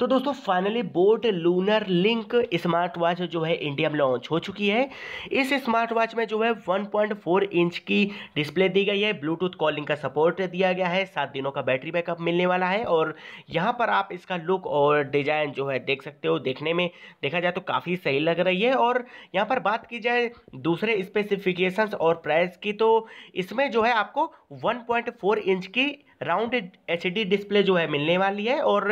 तो दोस्तों finally Boat Lunar Link smart watch जो है इंडिया में लॉन्च हो चुकी है इस स्मार्ट वॉच में जो है 1.4 इंच की डिस्प्ले दी गई है ब्लूटूथ कॉलिंग का सपोर्ट दिया गया है सात दिनों का बैटरी बैकअप मिलने वाला है और यहाँ पर आप इसका लुक और डिजाइन जो है देख सकते हो देखने में देखा जाए तो काफ़ी सही लग रही है और यहाँ पर बात की जाए दूसरे स्पेसिफिकेशंस और प्राइस की तो इसमें जो है आपको वन इंच की राउंड एच डिस्प्ले जो है मिलने वाली है और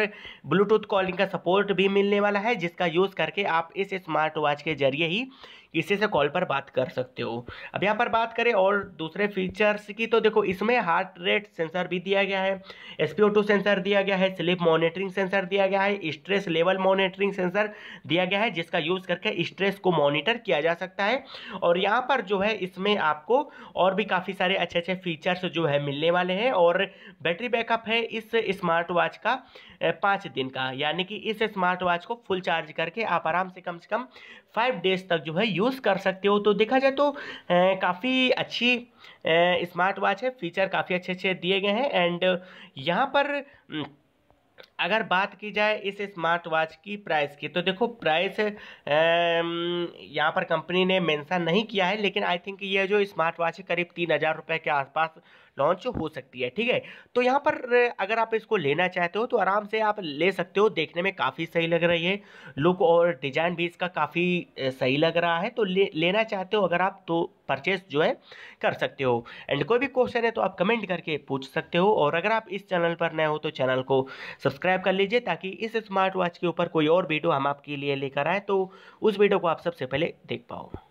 ब्लूटूथ कॉलिंग का सपोर्ट भी मिलने वाला है जिसका यूज़ करके आप इस स्मार्ट वॉच के जरिए ही किसी से कॉल पर बात कर सकते हो अब यहाँ पर बात करें और दूसरे फीचर्स की तो देखो इसमें हार्ट रेट सेंसर भी दिया गया है एस सेंसर दिया गया है स्लिप मॉनिटरिंग सेंसर दिया गया है स्ट्रेस लेवल मॉनिटरिंग सेंसर दिया गया है जिसका यूज़ करके स्ट्रेस को मॉनिटर किया जा सकता है और यहाँ पर जो है इसमें आपको और भी काफ़ी सारे अच्छे अच्छे फीचर्स जो है मिलने वाले हैं और बैटरी बैकअप है इस स्मार्ट वॉच का पाँच दिन का यानी कि इस स्मार्ट वॉच को फुल चार्ज करके आप आराम से कम से कम फाइव डेज तक जो है यूज़ कर सकते हो तो देखा जाए तो काफ़ी अच्छी स्मार्ट वॉच है फीचर काफ़ी अच्छे अच्छे दिए गए हैं एंड यहाँ पर हम्म, अगर बात की जाए इस स्मार्ट वॉच की प्राइस की तो देखो प्राइस यहाँ पर कंपनी ने मेंशन नहीं किया है लेकिन आई थिंक ये जो स्मार्ट वॉच है करीब तीन हज़ार रुपये के आसपास लॉन्च हो सकती है ठीक है तो यहाँ पर अगर आप इसको लेना चाहते हो तो आराम से आप ले सकते हो देखने में काफ़ी सही लग रही है लुक और डिज़ाइन भी इसका काफ़ी सही लग रहा है तो ले, लेना चाहते हो अगर आप तो परचेस जो है कर सकते हो एंड कोई भी क्वेश्चन है तो आप कमेंट करके पूछ सकते हो और अगर आप इस चैनल पर नए हो तो चैनल को सब्सक्राइब कर लीजिए ताकि इस स्मार्ट वॉच के ऊपर कोई और वीडियो हम आपके लिए लेकर आए तो उस वीडियो को आप सबसे पहले देख पाओ